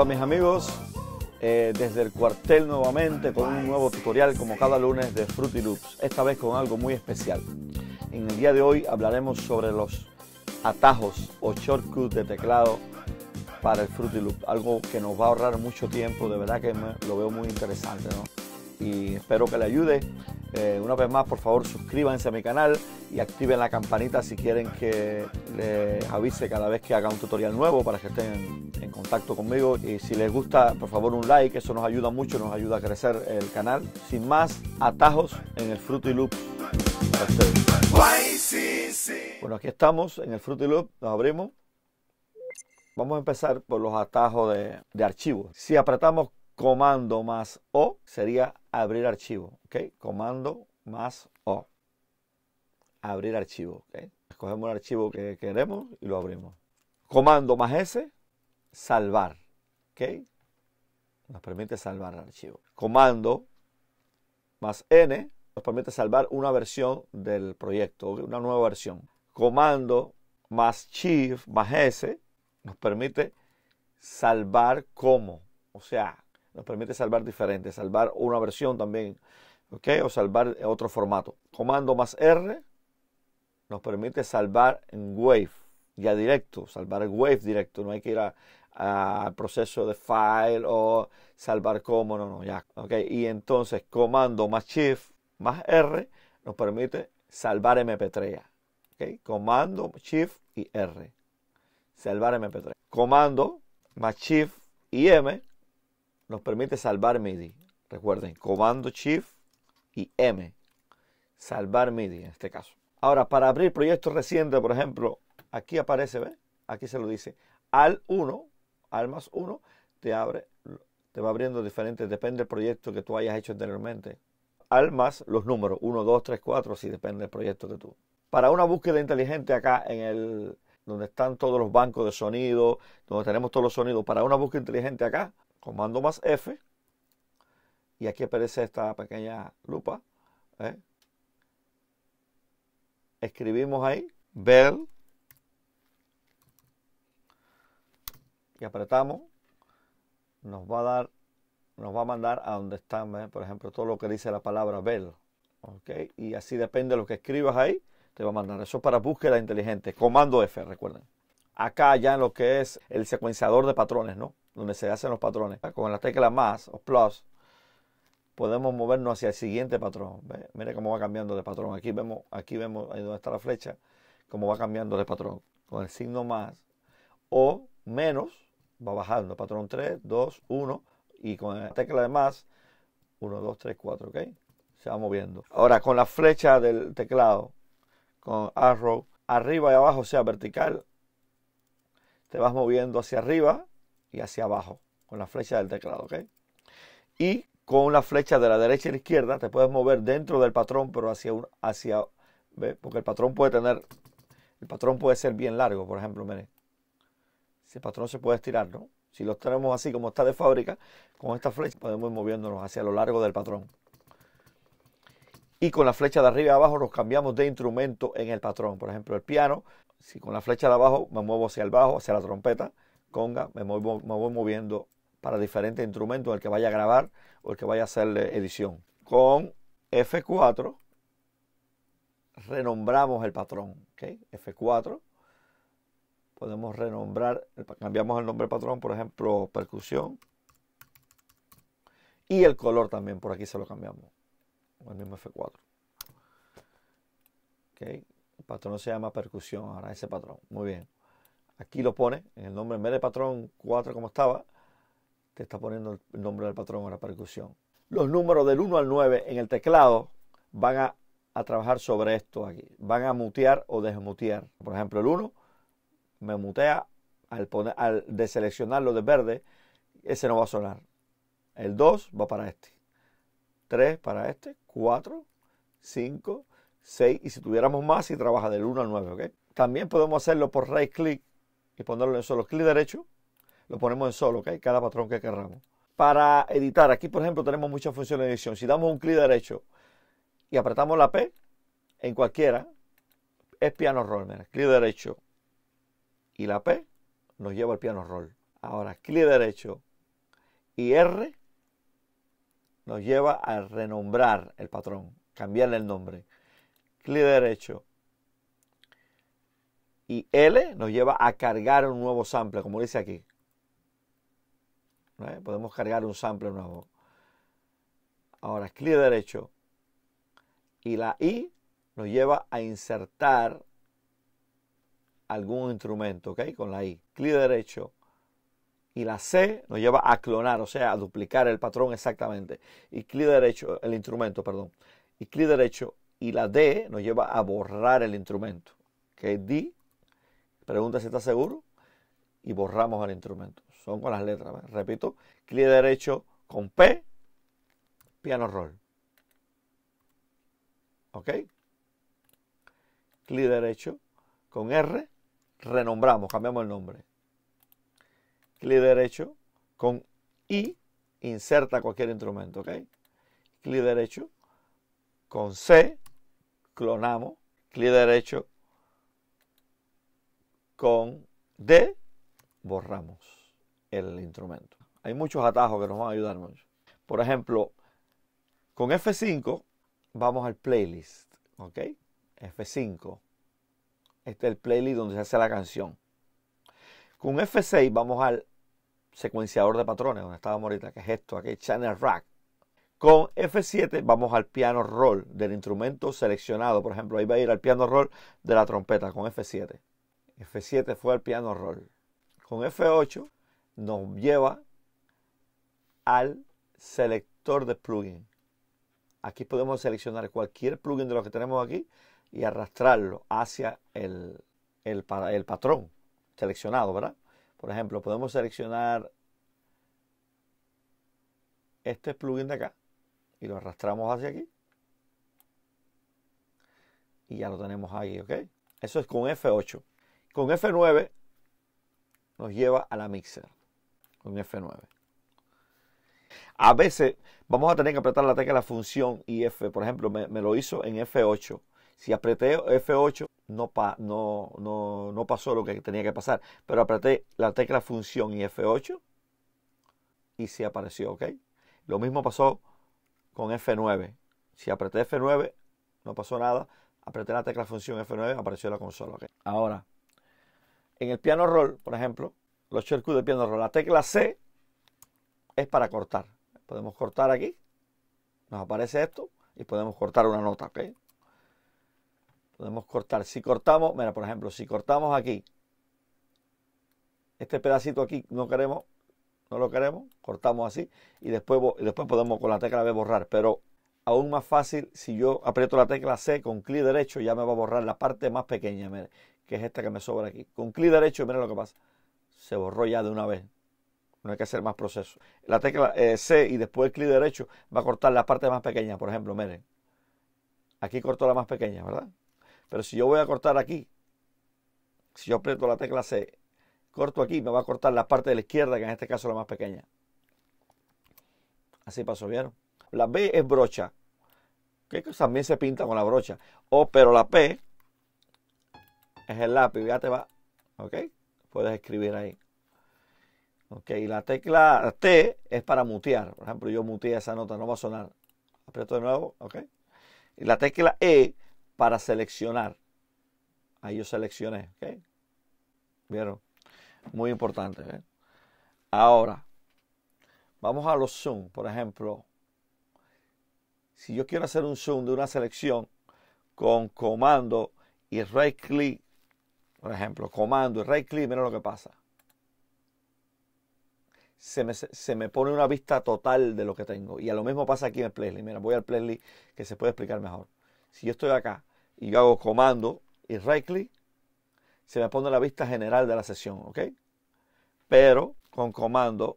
Hola mis amigos, eh, desde el cuartel nuevamente con un nuevo tutorial como cada lunes de Fruity Loops, esta vez con algo muy especial. En el día de hoy hablaremos sobre los atajos o shortcuts de teclado para el Fruity Loop, algo que nos va a ahorrar mucho tiempo, de verdad que lo veo muy interesante, ¿no? y espero que le ayude. Eh, una vez más, por favor, suscríbanse a mi canal y activen la campanita si quieren que les avise cada vez que haga un tutorial nuevo para que estén en, contacto conmigo. Y si les gusta, por favor, un like, eso nos ayuda mucho, nos ayuda a crecer el canal. Sin más, atajos en el Fruity Loop Bueno, aquí estamos en el Fruity Loop, nos abrimos. Vamos a empezar por los atajos de, de archivo. Si apretamos comando más O sería abrir archivo. ¿ok? Comando más O. Abrir archivo. ¿ok? Escogemos el archivo que queremos y lo abrimos. Comando más S, salvar. ¿ok? Nos permite salvar el archivo. Comando más N nos permite salvar una versión del proyecto, una nueva versión. Comando más Shift más S nos permite salvar como. O sea, nos permite salvar diferente, salvar una versión también, ¿ok? O salvar otro formato. Comando más R nos permite salvar en Wave, ya directo, salvar Wave directo. No hay que ir a, proceso de file o salvar como, no, no, ya. ¿ok? Y entonces comando más shift más R nos permite salvar MP3. ¿ok? Comando, shift y R. Salvar MP3. Comando más shift y M nos permite salvar MIDI. Recuerden, comando Shift y M. Salvar MIDI en este caso. Ahora, para abrir proyectos recientes, por ejemplo, aquí aparece, ¿ves? Aquí se lo dice. Al 1, al más 1, te abre, te va abriendo diferentes, depende del proyecto que tú hayas hecho anteriormente. Al más los números, 1, 2, 3, 4, así depende del proyecto que tú. Para una búsqueda inteligente acá en el, donde están todos los bancos de sonido, donde tenemos todos los sonidos, para una búsqueda inteligente acá, comando más F, y aquí aparece esta pequeña lupa. ¿eh? Escribimos ahí, bell, y apretamos, nos va a dar, nos va a mandar a donde está, ¿eh? por ejemplo, todo lo que dice la palabra bell. ¿okay? Y así depende de lo que escribas ahí, te va a mandar. Eso es para búsqueda inteligente, comando F, recuerden. Acá ya en lo que es el secuenciador de patrones, ¿no? donde se hacen los patrones. Con la tecla más o plus podemos movernos hacia el siguiente patrón. ¿Ve? Mire cómo va cambiando de patrón. Aquí vemos, aquí vemos ahí donde está la flecha, cómo va cambiando de patrón. Con el signo más o menos va bajando. Patrón 3, 2, 1 y con la tecla de más 1, 2, 3, 4, ¿ok? Se va moviendo. Ahora con la flecha del teclado, con arrow, arriba y abajo, o sea, vertical, te vas moviendo hacia arriba y hacia abajo con la flecha del teclado, ¿ok? Y con la flecha de la derecha y la izquierda te puedes mover dentro del patrón, pero hacia un, hacia, ¿ve? porque el patrón puede tener, el patrón puede ser bien largo, por ejemplo, miren. Ese patrón se puede estirar, ¿no? Si lo tenemos así como está de fábrica, con esta flecha podemos ir moviéndonos hacia lo largo del patrón. Y con la flecha de arriba y abajo nos cambiamos de instrumento en el patrón. Por ejemplo, el piano, si con la flecha de abajo me muevo hacia el bajo, hacia la trompeta, conga, me voy, moviendo para diferentes instrumentos, el que vaya a grabar o el que vaya a hacerle edición. Con F4 renombramos el patrón, f F4 podemos renombrar, cambiamos el nombre del patrón, por ejemplo, percusión. Y el color también, por aquí se lo cambiamos. El mismo F4. El patrón se llama percusión, ahora ese patrón. Muy bien. Aquí lo pone, en el nombre, en vez de patrón 4 como estaba, te está poniendo el nombre del patrón o la percusión. Los números del 1 al 9 en el teclado van a, trabajar sobre esto aquí. Van a mutear o desmutear. Por ejemplo, el 1 me mutea al, poner, al deseleccionarlo de verde, ese no va a sonar. El 2 va para este. 3 para este, 4, 5, 6 y si tuviéramos más, si trabaja del 1 al 9, ¿ok? También podemos hacerlo por right click y ponerlo en solo. Clic derecho, lo ponemos en solo, okay Cada patrón que queramos. Para editar, aquí por ejemplo tenemos muchas funciones de edición. Si damos un clic derecho y apretamos la P, en cualquiera, es piano roll. Mira, clic derecho y la P nos lleva al piano roll. Ahora, clic derecho y R nos lleva a renombrar el patrón, cambiarle el nombre. Clic derecho y L nos lleva a cargar un nuevo sample, como dice aquí. ¿Eh? Podemos cargar un sample nuevo. Ahora, clic derecho. Y la I nos lleva a insertar algún instrumento, ¿ok? Con la I. Clic derecho. Y la C nos lleva a clonar, o sea, a duplicar el patrón exactamente. Y clic derecho, el instrumento, perdón. Y clic derecho. Y la D nos lleva a borrar el instrumento. Que D pregunta si está seguro y borramos el instrumento. Son con las letras, repito, clic derecho con P, piano roll. ¿Ok? Clic derecho con R, renombramos, cambiamos el nombre. Clic derecho con I, inserta cualquier instrumento, ¿ok? Clic derecho con C, clonamos, clic derecho con D borramos el instrumento. Hay muchos atajos que nos van a ayudar mucho. Por ejemplo, con F5 vamos al playlist, ¿ok? F5. Este es el playlist donde se hace la canción. Con F6 vamos al secuenciador de patrones, donde estábamos ahorita, que es esto, aquí, Channel Rack. Con F7 vamos al piano roll del instrumento seleccionado. Por ejemplo, ahí va a ir al piano roll de la trompeta con F7. F7 fue al piano roll. Con F8 nos lleva al selector de plugin. Aquí podemos seleccionar cualquier plugin de los que tenemos aquí y arrastrarlo hacia el, el patrón seleccionado, ¿verdad? Por ejemplo, podemos seleccionar este plugin de acá y lo arrastramos hacia aquí. Y ya lo tenemos ahí, ¿ok? Eso es con F8. Con F9 nos lleva a la mixer. Con F9. A veces vamos a tener que apretar la tecla de la función F Por ejemplo, me, lo hizo en F8. Si apreté F8, no, no, no, pasó lo que tenía que pasar. Pero apreté la tecla función y f 8 y se apareció, ¿ok? Lo mismo pasó con F9. Si apreté F9, no pasó nada. Apreté la tecla función F9, apareció la consola, Ahora, en el piano roll, por ejemplo, los shortcuts de piano roll, la tecla C es para cortar. Podemos cortar aquí, nos aparece esto y podemos cortar una nota, ¿ok? Podemos cortar. Si cortamos, mira, por ejemplo, si cortamos aquí, este pedacito aquí no queremos, no lo queremos, cortamos así y después, después podemos con la tecla B borrar, pero aún más fácil si yo aprieto la tecla C con clic derecho ya me va a borrar la parte más pequeña que es esta que me sobra aquí. Con clic derecho, miren lo que pasa. Se borró ya de una vez. No hay que hacer más proceso. La tecla eh, C y después el clic derecho va a cortar la parte más pequeña. Por ejemplo, miren. Aquí cortó la más pequeña, ¿verdad? Pero si yo voy a cortar aquí, si yo aprieto la tecla C, corto aquí, me va a cortar la parte de la izquierda, que en este caso es la más pequeña. Así pasó, ¿vieron? La B es brocha, que también se pinta con la brocha. O, pero la P es el lápiz, ya te va, ¿ok? Puedes escribir ahí. Ok, y la tecla T es para mutear. Por ejemplo, yo muteé esa nota, no va a sonar. Aprieto de nuevo, ok. Y la tecla E para seleccionar. Ahí yo seleccioné, ok. ¿Vieron? Muy importante. ¿eh? Ahora, vamos a los zoom. Por ejemplo, si yo quiero hacer un zoom de una selección con comando y right click por ejemplo, comando y right click, mira lo que pasa. Se me, pone una vista total de lo que tengo. Y a lo mismo pasa aquí en el playlist. Mira, voy al playlist que se puede explicar mejor. Si yo estoy acá y yo hago comando y right click, se me pone la vista general de la sesión, ¿ok? Pero con comando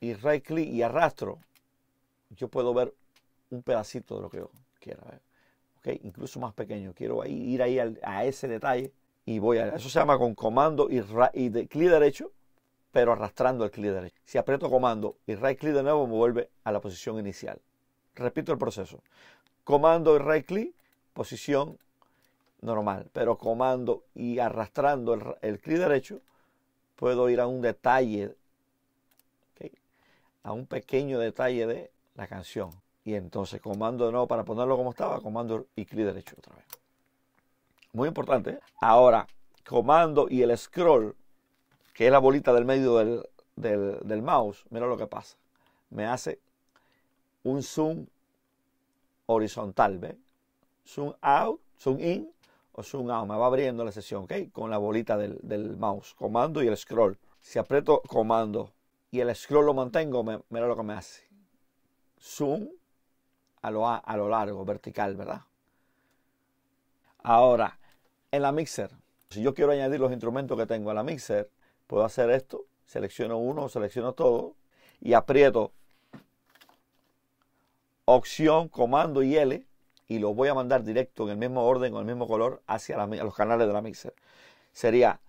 y right click y arrastro, yo puedo ver un pedacito de lo que yo quiera ver. ¿Ok? Incluso más pequeño. Quiero ir ahí a ese detalle y voy a... Eso se llama con comando y, y clic derecho, pero arrastrando el clic derecho. Si aprieto comando y right clic de nuevo, me vuelve a la posición inicial. Repito el proceso. Comando y right clic, posición normal, pero comando y arrastrando el, el clic derecho, puedo ir a un detalle, a un pequeño detalle de la canción. Y entonces comando de nuevo para ponerlo como estaba, comando y clic derecho otra vez. Muy importante. Ahora, comando y el scroll, que es la bolita del medio del, mouse, mira lo que pasa. Me hace un zoom horizontal, ¿ves? Zoom out, zoom in o zoom out. Me va abriendo la sesión, ¿ok? Con la bolita del, mouse, comando y el scroll. Si aprieto comando y el scroll lo mantengo, mira lo que me hace. Zoom a lo, a lo largo, vertical, ¿verdad? Ahora, en la mixer. Si yo quiero añadir los instrumentos que tengo a la mixer, puedo hacer esto, selecciono uno, selecciono todo y aprieto opción, comando y L y lo voy a mandar directo en el mismo orden, con el mismo color, hacia los canales de la mixer. Sería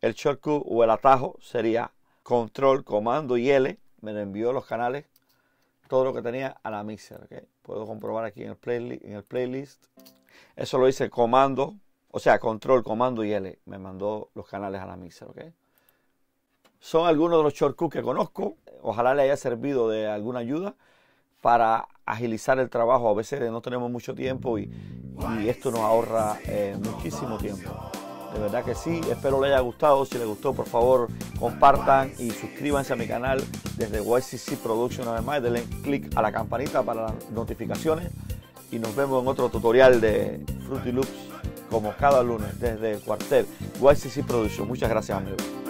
el shortcut o el atajo, sería control, comando y L, me lo envió los canales, todo lo que tenía a la mixer. Puedo comprobar aquí en el, en el playlist. Eso lo hice comando, o sea, control, comando y L. Me mandó los canales a la mixer, ¿ok? Son algunos de los shortcuts que conozco. Ojalá le haya servido de alguna ayuda para agilizar el trabajo. A veces no tenemos mucho tiempo y, y esto nos ahorra eh, muchísimo tiempo. De verdad que sí, espero les haya gustado. Si les gustó, por favor, compartan y suscríbanse a mi canal desde YCC Production. Además, denle click a la campanita para las notificaciones y nos vemos en otro tutorial de Fruity Loops como cada lunes desde el cuartel YCC Productions. Muchas gracias amigos.